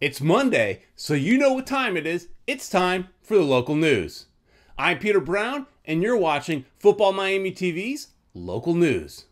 It's Monday, so you know what time it is. It's time for the local news. I'm Peter Brown, and you're watching Football Miami TV's Local News.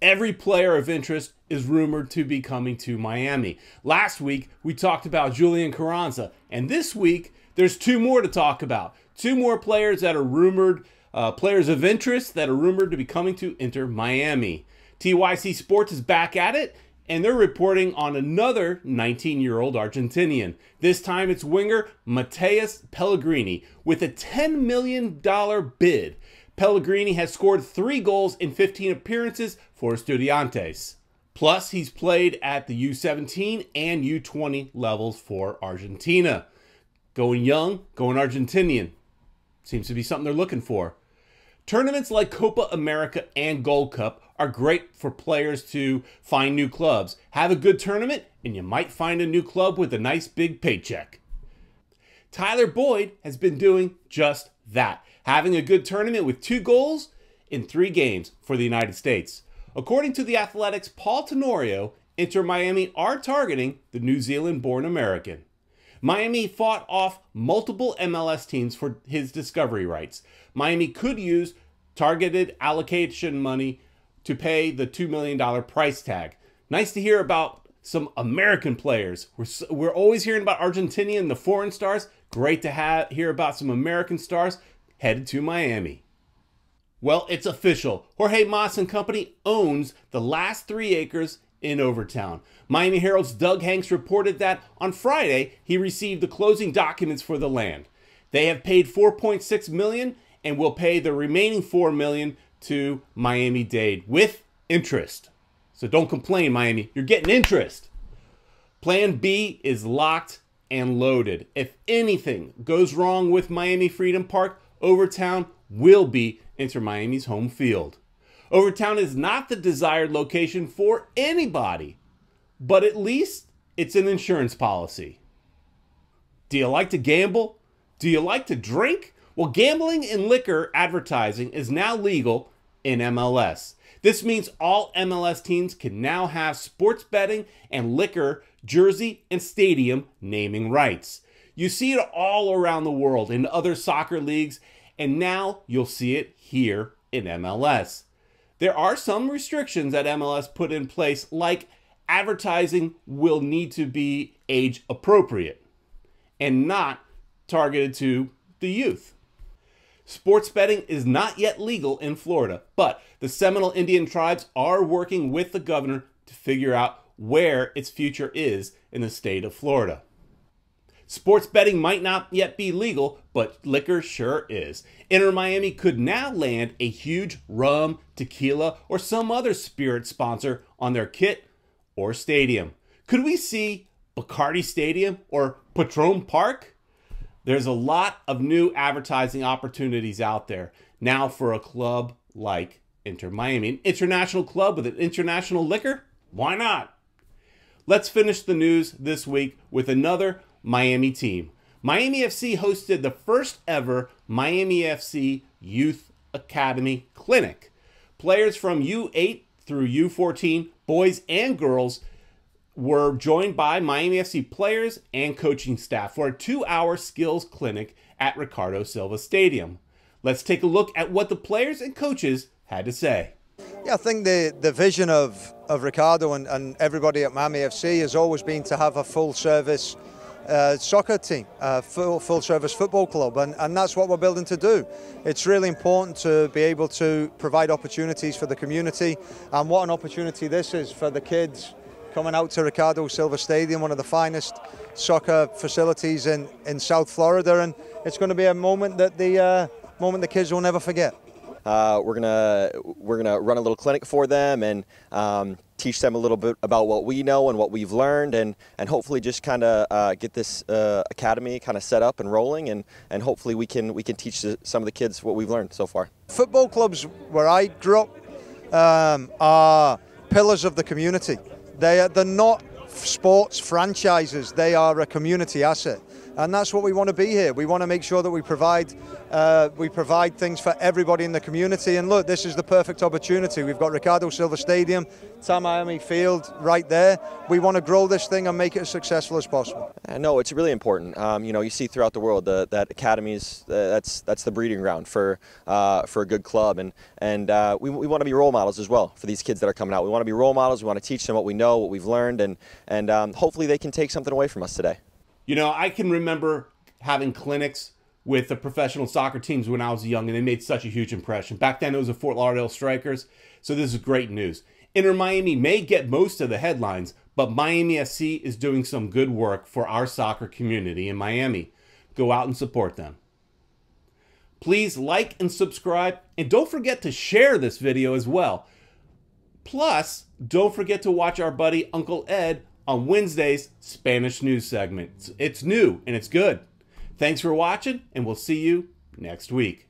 Every player of interest is rumored to be coming to Miami. Last week, we talked about Julian Carranza, and this week, there's two more to talk about. Two more players that are rumored, uh, players of interest that are rumored to be coming to enter Miami. TYC Sports is back at it, and they're reporting on another 19 year old Argentinian. This time it's winger Mateus Pellegrini with a $10 million bid. Pellegrini has scored three goals in 15 appearances for Estudiantes. Plus, he's played at the U17 and U20 levels for Argentina. Going young, going Argentinian. Seems to be something they're looking for. Tournaments like Copa America and Gold Cup are great for players to find new clubs. Have a good tournament, and you might find a new club with a nice big paycheck. Tyler Boyd has been doing just that, having a good tournament with two goals in three games for the United States. According to The Athletics, Paul Tenorio, Inter Miami are targeting the New Zealand born American. Miami fought off multiple MLS teams for his discovery rights. Miami could use targeted allocation money to pay the $2 million price tag. Nice to hear about some American players. We're, we're always hearing about Argentinian, the foreign stars. Great to have, hear about some American stars headed to Miami. Well, it's official. Jorge Moss and company owns the last three acres in Overtown. Miami Herald's Doug Hanks reported that on Friday he received the closing documents for the land. They have paid 4.6 million and will pay the remaining four million to Miami Dade with interest. So don't complain, Miami. You're getting interest. Plan B is locked and loaded. If anything goes wrong with Miami Freedom Park, Overtown will be into Miami's home field. Overtown is not the desired location for anybody, but at least it's an insurance policy. Do you like to gamble? Do you like to drink? Well, gambling and liquor advertising is now legal in MLS. This means all MLS teams can now have sports betting and liquor, jersey, and stadium naming rights. You see it all around the world in other soccer leagues, and now you'll see it here in MLS. There are some restrictions that MLS put in place, like advertising will need to be age appropriate and not targeted to the youth. Sports betting is not yet legal in Florida, but the Seminole Indian tribes are working with the governor to figure out where its future is in the state of Florida. Sports betting might not yet be legal, but liquor sure is. Inter Miami could now land a huge rum, tequila, or some other spirit sponsor on their kit or stadium. Could we see Bacardi Stadium or Patron Park? There's a lot of new advertising opportunities out there now for a club like Inter Miami, an international club with an international liquor. Why not? Let's finish the news this week with another Miami team. Miami FC hosted the first ever Miami FC Youth Academy Clinic. Players from U8 through U14, boys and girls, were joined by Miami FC players and coaching staff for a two hour skills clinic at Ricardo Silva Stadium. Let's take a look at what the players and coaches had to say. Yeah, I think the, the vision of, of Ricardo and, and everybody at Miami FC has always been to have a full service uh, soccer team, a full, full service football club, and, and that's what we're building to do. It's really important to be able to provide opportunities for the community, and what an opportunity this is for the kids coming out to Ricardo Silva Stadium, one of the finest soccer facilities in, in South Florida, and it's going to be a moment that the uh, moment the kids will never forget. Uh, we're gonna we're gonna run a little clinic for them and um, teach them a little bit about what we know and what we've learned, and and hopefully just kind of uh, get this uh, academy kind of set up and rolling, and and hopefully we can we can teach some of the kids what we've learned so far. Football clubs where I grew up um, are pillars of the community. They are, they're not sports franchises, they are a community asset and that's what we want to be here. We want to make sure that we provide uh, we provide things for everybody in the community. And look, this is the perfect opportunity. We've got Ricardo Silva Stadium, Tamiami Field right there. We want to grow this thing and make it as successful as possible. Uh, no, it's really important. Um, you know, you see throughout the world the, that academies uh, that's that's the breeding ground for uh, for a good club, and and uh, we, we want to be role models as well for these kids that are coming out. We want to be role models. We want to teach them what we know, what we've learned, and and um, hopefully they can take something away from us today. You know, I can remember having clinics with the professional soccer teams when I was young, and they made such a huge impression. Back then, it was the Fort Lauderdale Strikers, so this is great news. Inter Miami may get most of the headlines, but Miami SC is doing some good work for our soccer community in Miami. Go out and support them. Please like and subscribe, and don't forget to share this video as well. Plus, don't forget to watch our buddy Uncle Ed on Wednesday's Spanish news segment. It's new and it's good. Thanks for watching, and we'll see you next week.